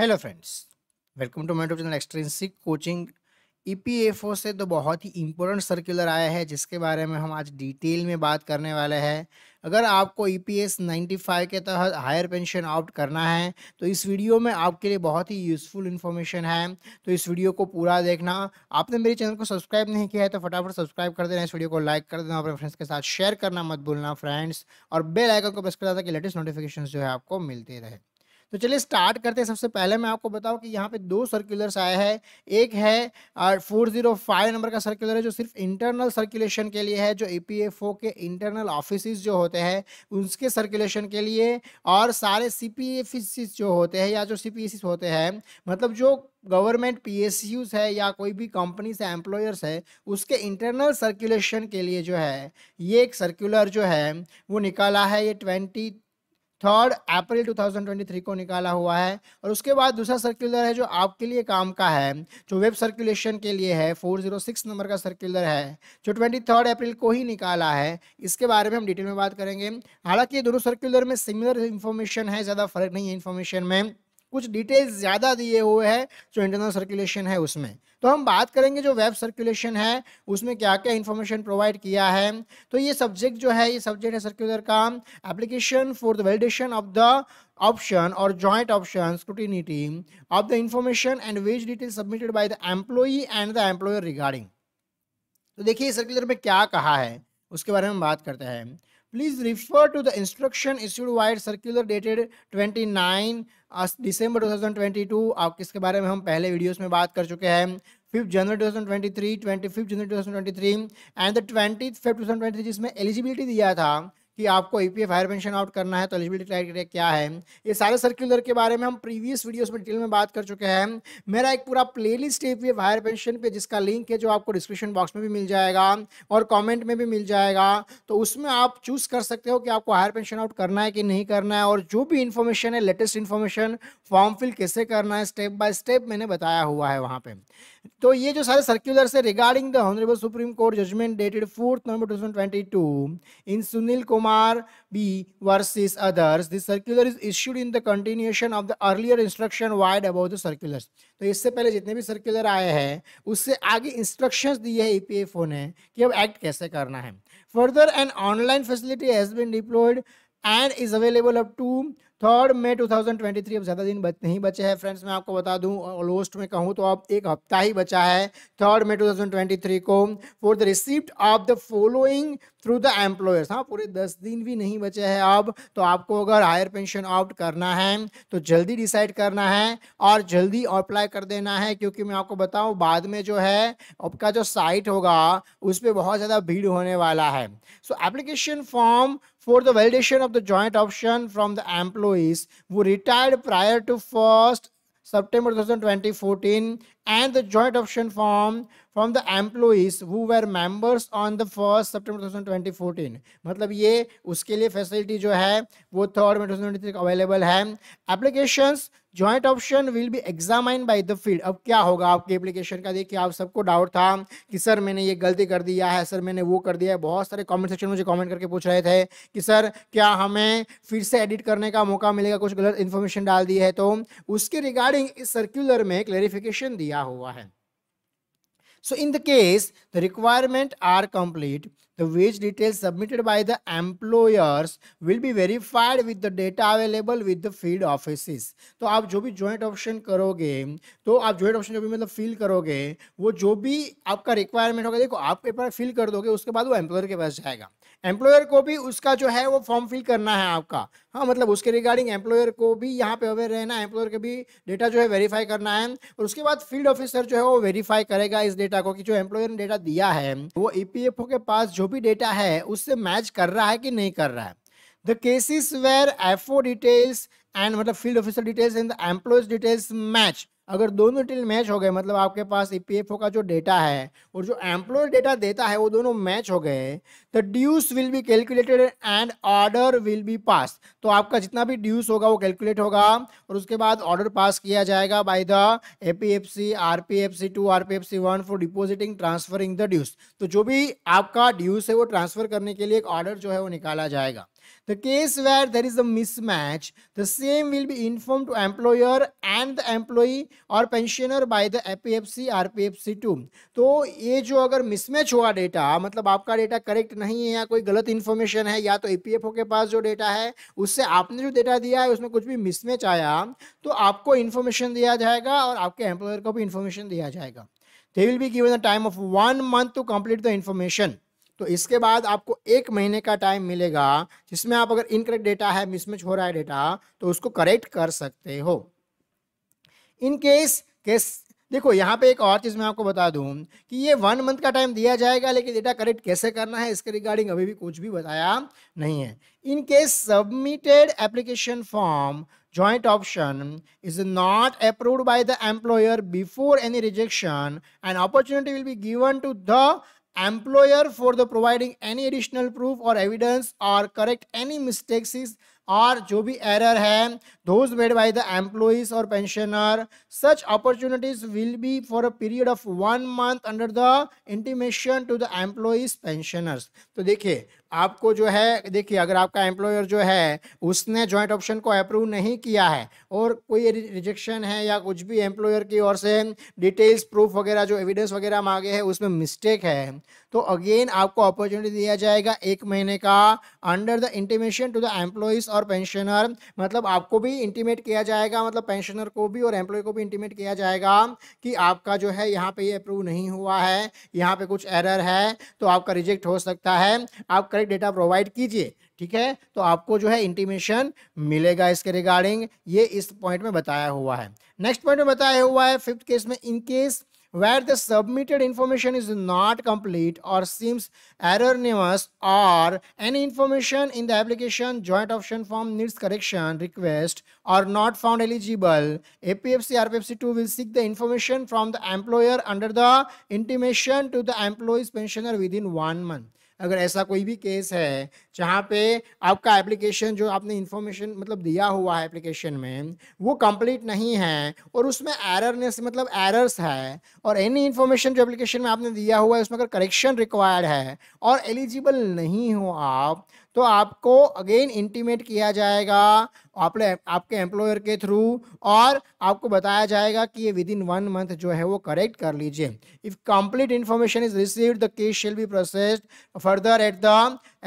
Hello friends welcome to my channel extrinsic coaching EPFO से तो बहुत ही इम्पोर्टेंट सर्कुलर आया है जिसके बारे में हम आज डिटेल में बात करने वाले हैं अगर आपको ईपीएस e 95 के तहत हायर पेंशन ऑप्ट करना है तो इस वीडियो में आपके लिए बहुत ही यूज़फुल इन्फॉर्मेशन है तो इस वीडियो को पूरा देखना आपने मेरे चैनल को सब्सक्राइब नहीं किया है तो फटाफट सब्सक्राइब कर देना इस वीडियो को लाइक कर देना अपने फ्रेंड्स के साथ शेयर करना मत भूलना फ्रेंड्स और बेल आइकन को प्रेस कर देना ताकि लेटेस्ट नोटिफिकेशन जो है आपको मिलते रहे तो चलिए स्टार्ट करते हैं सबसे पहले मैं आपको बताऊं कि यहाँ पे दो सर्कुलर्स आया है एक है फोर जीरो फाइव नंबर का सर्कुलर है जो सिर्फ इंटरनल सर्कुलेशन के लिए है जो ए के इंटरनल ऑफिस जो होते हैं उनके सर्कुलेशन के लिए और सारे सी जो होते हैं या जो सी होते हैं मतलब जो गवर्नमेंट पी है या कोई भी कंपनी से एम्प्लॉयर्स है उसके इंटरनल सर्कुलेशन के लिए जो है ये एक सर्कुलर जो है वो निकाला है ये ट्वेंटी थर्ड अप्रैल 2023 को निकाला हुआ है और उसके बाद दूसरा सर्कुलर है जो आपके लिए काम का है जो वेब सर्कुलेशन के लिए है 406 नंबर का सर्कुलर है जो थर्ड अप्रैल को ही निकाला है इसके बारे में हम डिटेल में बात करेंगे हालांकि ये दोनों सर्कुलर में सिमिलर इन्फॉर्मेशन है ज़्यादा फर्क नहीं है इन्फॉर्मेशन में कुछ डिटेल्स ज़्यादा दिए हुए हैं जो इंटरनल सर्कुलेशन है उसमें तो हम बात करेंगे जो वेब सर्कुलेशन है उसमें क्या क्या इन्फॉर्मेशन प्रोवाइड किया है तो ये सब्जेक्ट जो है ये सब्जेक्ट है सर्कुलर का application for the validation of the option और joint option scrutiny of the information and wage detail submitted by the employee and the employer regarding तो देखिए सर्कुलर में क्या कहा है उसके बारे में बात करते हैं Please refer to the instruction issued via circular dated 29 दिसंबर 2022 आप किसके बारे में हम पहले वीडियोस में बात कर चुके हैं fifth January 2023 25 January 2023 and the twenty fifth two जिसमें एलिजिबिलिटी दिया था कि आपको ईपीएफ हायर पेंशन आउट करना है तो एलिजिबिलिटी क्राइटेरिया क्या है ये सारे सर्कुलर के बारे में हम प्रीवियस वीडियोस में डिटेल में बात कर चुके हैं मेरा एक पूरा प्लेलिस्ट है ईपीएफ हायर पेंशन पे जिसका लिंक है जो आपको डिस्क्रिप्शन बॉक्स में भी मिल जाएगा और कॉमेंट में भी मिल जाएगा तो उसमें आप चूज कर सकते हो कि आपको हायर पेंशन आउट करना है कि नहीं करना है और जो भी इन्फॉर्मेशन है लेटेस्ट इन्फॉर्मेशन फॉर्म फिल कैसे करना है स्टेप बाय स्टेप मैंने बताया हुआ है वहाँ पर तो ये जो सारे सर्क्यूलर से regarding the honourable supreme court judgement dated fourth November two in Sunil Kumar far b versus others. This circular is issued in the continuation of the earlier instruction wide about the circulars. तो इससे पहले जितने भी circular आए हैं उससे आगे instructions दिए हैं EPFO ne ki ab act kaise karna hai further an online facility has been deployed and is available up to third May 2023 अब ज़्यादा दिन बच नहीं बचे हैं फ्रेंड्स मैं आपको बता दूं ऑलमोस्ट में कहूं तो अब एक हफ्ता ही बचा है थर्ड मे 2023 को for the receipt of the following through the employers हाँ पूरे दस दिन भी नहीं बचे हैं अब तो आपको अगर हायर पेंशन ऑप्ट करना है तो जल्दी डिसाइड करना है और जल्दी अप्लाई कर देना है क्योंकि मैं आपको बताऊँ बाद में जो है आपका जो साइट होगा उस पर बहुत ज़्यादा भीड़ होने वाला है so application form for the validation of the joint option from the employees who retired prior to 1st September 2014, and the joint option form from the employees who were members on the first twenty 2014 मतलब ये उसके लिए facility जो है वो third May to available है application joint option will be examine by the field अब क्या होगा आपके एप्लीकेशन का देखिए आप सबको डाउट था कि सर मैंने ये गलती कर दिया है सर मैंने वो कर दिया है बहुत सारे कॉमेंट सेक्शन में मुझे कॉमेंट करके पूछ रहे थे कि सर क्या हमें फिर से एडिट करने का मौका मिलेगा कुछ गलत इन्फॉर्मेशन डाल दी है तो उसके रिगार्डिंग इस सर्क्यूलर में क्लेरिफिकेशन दिया हुआ है So in the case the requirement are complete, the wage details submitted by the employers will be verified with the data available with the field offices. to aap jo bhi joint option karoge to aap joint option jo bhi matlab fill karoge wo jo bhi aapka requirement hoga dekho aap paper fill kar doge uske baad wo employer ke paas jayega employer को भी उसका जो है वो form fill करना है आपका हाँ मतलब उसके रिगार्डिंग एम्प्लॉयर को भी यहाँ पे अवेयर रहना है एम्प्लॉयर के भी डेटा जो है वेरीफाई करना है और उसके बाद फील्ड ऑफिसर जो है वो वेरीफाई करेगा इस डेटा को कि जो एम्प्लॉयर ने डेटा दिया है वो ई e के पास जो भी डेटा है उससे मैच कर रहा है कि नहीं कर रहा है the cases where F details and मतलब field officer details and the employees details match अगर दोनों टील मैच हो गए मतलब आपके पास ई e का जो डेटा है और जो एम्प्लॉय डेटा देता है वो दोनों मैच हो गए the dues will be calculated and order will be pass तो आपका जितना भी ड्यूस होगा वो कैलकुलेट होगा और उसके बाद ऑर्डर पास किया जाएगा by the A P F C R P F C two R P F C one for depositing transferring the dues तो जो भी आपका ड्यूस है वो ट्रांसफर करने के लिए एक ऑर्डर जो है वो निकाला जाएगा The case where there is a mismatch, the same will be informed to employer and the employee और pensioner by the APFC RPFC two तो ये जो अगर मिसमैच हुआ डेटा मतलब आपका डेटा करेक्ट नहीं है या कोई गलत इन्फॉर्मेशन है या तो ए के पास जो डेटा है उससे आपने जो डेटा दिया है उसमें कुछ भी मिसमैच आया तो आपको इन्फॉर्मेशन दिया जाएगा और आपके एम्प्लॉयर को भी इन्फॉर्मेशन दिया जाएगा they will be given a time of one month to complete the information तो इसके बाद आपको एक महीने का टाइम मिलेगा जिसमें आप अगर इनकरेक्ट डेटा है मिसमैच हो रहा है डेटा तो उसको करेक्ट कर सकते हो इन केस केस देखो यहाँ पे एक और चीज़ मैं आपको बता दूँ कि ये वन मंथ का टाइम दिया जाएगा लेकिन डेटा करेक्ट कैसे करना है इसके रिगार्डिंग अभी भी कुछ भी बताया नहीं है in case submitted application form joint option is not approved by the employer before any rejection and opportunity will be given to the employer for the providing any additional proof or evidence or correct any mistakes और जो भी error है those made by the employees और pensioner such opportunities will be for a period of one month under the intimation to the employees pensioners तो देखिए आपको जो है देखिए अगर आपका एम्प्लॉयर जो है उसने जॉइंट ऑप्शन को अप्रूव नहीं किया है और कोई रिजेक्शन है या कुछ भी एम्प्लॉयर की ओर से डिटेल्स प्रूफ वगैरह जो एविडेंस वगैरह मांगे हैं उसमें मिस्टेक है तो अगेन आपको अपॉर्चुनिटी दिया जाएगा एक महीने का under the intimation to the employees और पेंशनर मतलब आपको भी इंटीमेट किया जाएगा मतलब पेंशनर को भी और एम्प्लॉय को भी इंटीमेट किया जाएगा कि आपका जो है यहाँ पे ये अप्रूव नहीं हुआ है यहाँ पे कुछ एरर है तो आपका रिजेक्ट हो सकता है आप करेक्ट डेटा प्रोवाइड कीजिए ठीक है तो आपको जो है इंटीमेशन मिलेगा इसके रिगार्डिंग ये इस पॉइंट में बताया हुआ है नेक्स्ट पॉइंट में बताया हुआ है फिफ्थ केस में in case where the submitted information is not complete or seems erroneous or any information in the application joint option form needs correction request or not found eligible, APFC RPFC2 will seek the information from the employer under the intimation to the employee's pensioner within one month. अगर ऐसा कोई भी case है जहाँ पे आपका application जो आपने इन्फॉर्मेशन मतलब दिया हुआ है एप्लीकेशन में वो कंप्लीट नहीं है और उसमें एररनेस मतलब एरर्स है और एनी इन्फॉर्मेशन जो एप्लीकेशन में आपने दिया हुआ है उसमें अगर करेक्शन रिक्वायर्ड है और एलिजिबल नहीं हो आप तो आपको अगेन इंटीमेट किया जाएगा आप आपके एम्प्लॉयर के थ्रू और आपको बताया जाएगा कि ये विद इन वन मंथ जो है वो करेक्ट कर लीजिए if complete information is received the case shall be processed further at the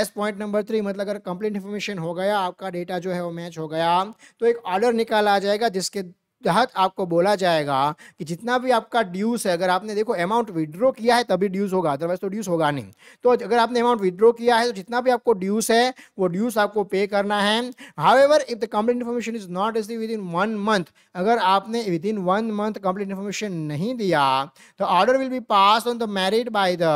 S point number three मतलब अगर कंप्लीट इन्फॉर्मेशन हो गया आपका डेटा जो है वो मैच हो गया तो एक ऑर्डर निकाला जाएगा जिसके तहत आपको बोला जाएगा कि जितना भी आपका ड्यूस है अगर आपने देखो अमाउंट विदड्रॉ किया है तभी ड्यूस होगा अदरवाइज तो ड्यूस होगा नहीं तो अगर आपने अमाउंट विदड्रॉ किया है तो जितना भी आपको ड्यूस है वो ड्यूस आपको पे करना है however if the complete information is not receive within one month अगर आपने within one month complete information नहीं दिया तो order will be pass on the merit by the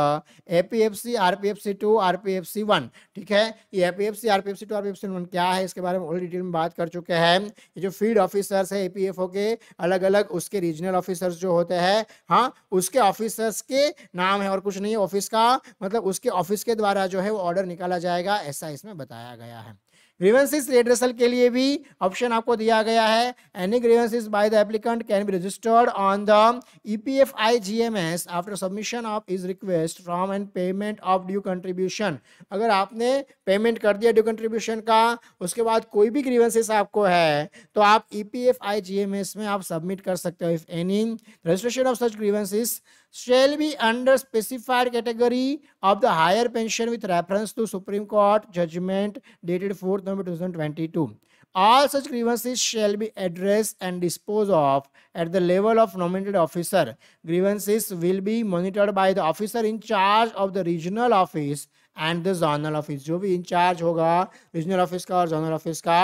A P F C R P F C two R P F C one ठीक है ये A P F C R P F C two R P F C one क्या है इसके बारे में already detail में बात कर चुके हैं ये जो फील्ड ऑफिसर्स है ए पी एफ ओ के के अलग अलग उसके रीजनल ऑफिसर्स जो होते हैं हाँ उसके ऑफिसर्स के नाम है और कुछ नहीं ऑफिस का मतलब उसके ऑफिस के द्वारा जो है वो ऑर्डर निकाला जाएगा ऐसा इसमें बताया गया है ग्रीवेंसिस रेडरसल के लिए भी ऑप्शन आपको दिया गया है any grievances by the applicant can be registered on the EPF I S after submission of his request from and payment of due contribution अगर आपने पेमेंट कर दिया ड्यू कंट्रीब्यूशन का उसके बाद कोई भी ग्रीवेंसिस आपको है तो आप E P F I G M S में आप सबमिट कर सकते हो if any registration of such grievances shall be under specified category of the higher pension with reference to Supreme Court judgment dated 4th November 2022. All such grievances shall be addressed and disposed of at the level of nominated officer. Grievances will be monitored by the officer in charge of the regional office and the zonal office जो भी in charge होगा regional office का और zonal office का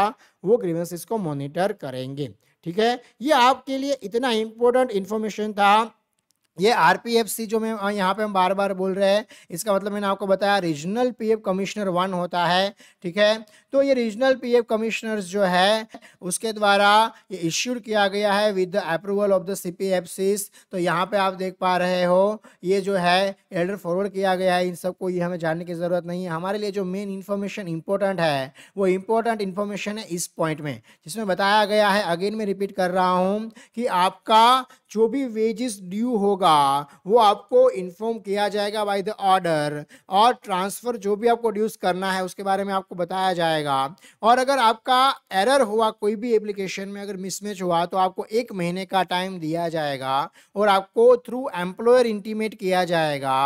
वो grievances को monitor करेंगे ठीक है ये आपके लिए इतना इम्पोर्टेंट इन्फॉर्मेशन था ये आरपीएफसी जो मैं हाँ, यहाँ पे हम बार बार बोल रहे हैं इसका मतलब मैंने आपको बताया रीजनल पीएफ कमिश्नर वन होता है ठीक है तो ये रीजनल पीएफ कमिश्नर्स जो है उसके द्वारा ये इश्यूड किया गया है with the approval of the CPFCs तो यहाँ पे आप देख पा रहे हो ये जो है एल्डर फॉरवर्ड किया गया है इन सबको ये हमें जानने की ज़रूरत नहीं है हमारे लिए जो मेन इन्फॉर्मेशन इंपॉर्टेंट है वो इम्पोर्टेंट इन्फॉर्मेशन है इस पॉइंट में जिसमें बताया गया है अगेन मैं रिपीट कर रहा हूँ कि आपका जो भी वेजेस ड्यू होगा वो आपको इन्फॉर्म किया जाएगा बाय द ऑर्डर और ट्रांसफ़र जो भी आपको ड्यूस करना है उसके बारे में आपको बताया जाएगा और अगर आपका एरर हुआ कोई भी एप्लीकेशन में अगर मिसमैच हुआ तो आपको एक महीने का टाइम दिया जाएगा और आपको थ्रू एम्प्लॉयर इंटीमेट किया जाएगा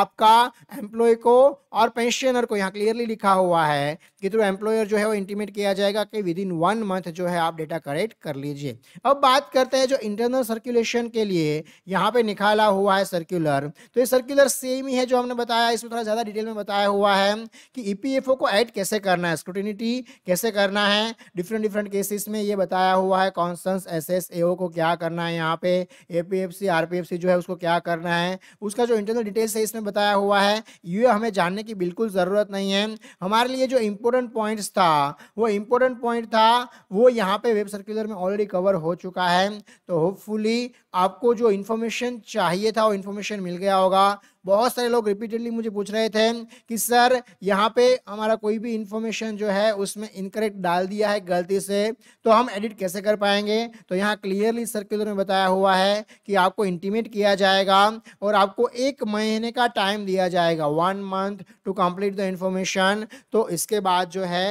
आपका एम्प्लॉय को और पेंशनर को यहाँ क्लियरली लिखा हुआ है कि थ्रू एम्प्लॉयर जो है वो इंटीमेट किया जाएगा कि विद इन वन मंथ जो है आप डेटा कलेक्ट कर लीजिए अब बात करते हैं जो इंटरनल सर्किल कैलकुलेशन के लिए यहाँ पे निकाला हुआ है सर्कुलर तो ये सर्कुलर सेम ही है जो हमने बताया इसमें थोड़ा ज़्यादा डिटेल में बताया हुआ है कि ई e को ऐड कैसे करना है स्क्रूटिनिटी कैसे करना है डिफरेंट डिफरेंट केसेस में ये बताया हुआ है कॉन्सेंस एस एस को क्या करना है यहाँ पे ए पी जो है उसको क्या करना है उसका जो इंटरनल डिटेल्स है इसमें बताया हुआ है ये हमें जानने की बिल्कुल ज़रूरत नहीं है हमारे लिए जो इम्पोर्टेंट पॉइंट्स था वो इम्पोर्टेंट पॉइंट था वो यहाँ पे वेब सर्कुलर में ऑलरेडी कवर हो चुका है तो होपफुली आपको जो इन्फॉर्मेशन चाहिए था वो इन्फॉर्मेशन मिल गया होगा बहुत सारे लोग रिपीटेडली मुझे पूछ रहे थे कि सर यहाँ पे हमारा कोई भी इन्फॉर्मेशन जो है उसमें इनकरेक्ट डाल दिया है गलती से तो हम एडिट कैसे कर पाएंगे तो यहाँ क्लियरली सर्कुलर में बताया हुआ है कि आपको इंटीमेट किया जाएगा और आपको एक महीने का टाइम दिया जाएगा one month to complete the information तो इसके बाद जो है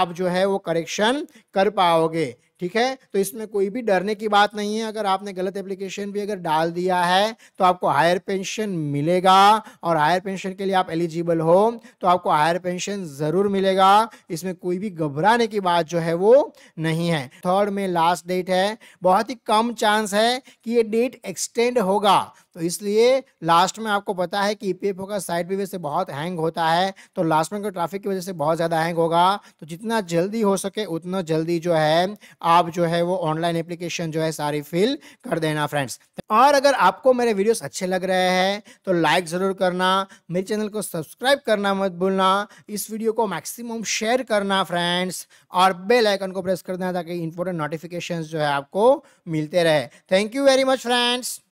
आप जो है वो करेक्शन कर पाओगे ठीक है तो इसमें कोई भी डरने की बात नहीं है अगर आपने गलत एप्लीकेशन भी अगर डाल दिया है तो आपको हायर पेंशन मिलेगा और हायर पेंशन के लिए आप एलिजिबल हो तो आपको हायर पेंशन ज़रूर मिलेगा इसमें कोई भी घबराने की बात जो है वो नहीं है थर्ड में लास्ट डेट है बहुत ही कम चांस है कि ये डेट एक्सटेंड होगा तो इसलिए लास्ट में आपको पता है कि ई e का साइट भी वैसे बहुत हैंग होता है तो लास्ट में ट्रैफिक की वजह से बहुत ज़्यादा हैंग होगा तो जितना जल्दी हो सके उतना जल्दी जो है आप जो है वो ऑनलाइन एप्लीकेशन जो है सारी फिल कर देना फ्रेंड्स और अगर आपको मेरे वीडियोस अच्छे लग रहे हैं तो लाइक ज़रूर करना मेरे चैनल को सब्सक्राइब करना मत भूलना इस वीडियो को मैक्सिमम शेयर करना फ्रेंड्स और बेल आइकन को प्रेस कर देना ताकि इंपॉर्टेंट नोटिफिकेशन जो है आपको मिलते रहे thank you very much friends